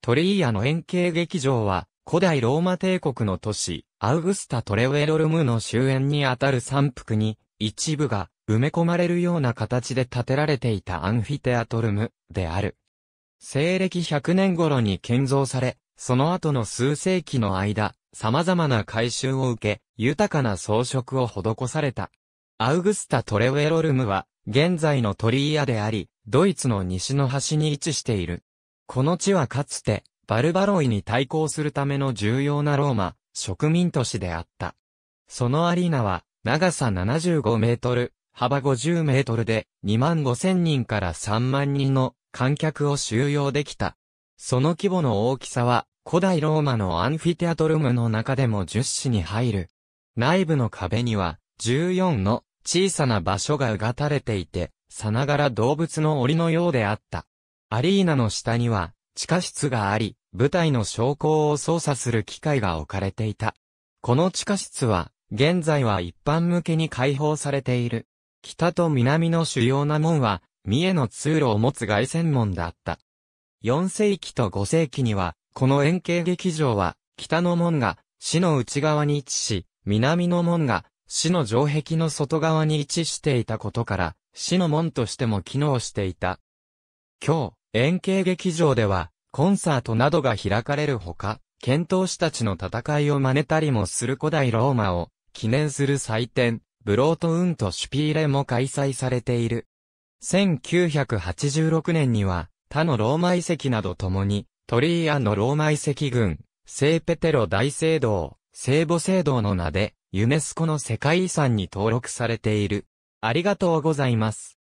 トリイアの円形劇場は、古代ローマ帝国の都市、アウグスタ・トレウェロルムの終焉にあたる山腹に、一部が埋め込まれるような形で建てられていたアンフィテアトルムである。西暦100年頃に建造され、その後の数世紀の間、様々な改修を受け、豊かな装飾を施された。アウグスタ・トレウェロルムは、現在のトリーヤであり、ドイツの西の端に位置している。この地はかつて、バルバロイに対抗するための重要なローマ、植民都市であった。そのアリーナは、長さ75メートル、幅50メートルで、2万5千人から3万人の観客を収容できた。その規模の大きさは、古代ローマのアンフィテアトルムの中でも10市に入る。内部の壁には、14の小さな場所がうがたれていて、さながら動物の檻のようであった。アリーナの下には、地下室があり、舞台の昇降を操作する機械が置かれていた。この地下室は、現在は一般向けに開放されている。北と南の主要な門は、三重の通路を持つ外線門だった。4世紀と5世紀には、この円形劇場は、北の門が、市の内側に位置し、南の門が、市の城壁の外側に位置していたことから、市の門としても機能していた。今日、円形劇場では、コンサートなどが開かれるほか、剣闘士たちの戦いを真似たりもする古代ローマを記念する祭典、ブロートウントシュピーレも開催されている。1986年には、他のローマ遺跡などともに、トリーアのローマ遺跡群、聖ペテロ大聖堂、聖母聖堂の名で、ユネスコの世界遺産に登録されている。ありがとうございます。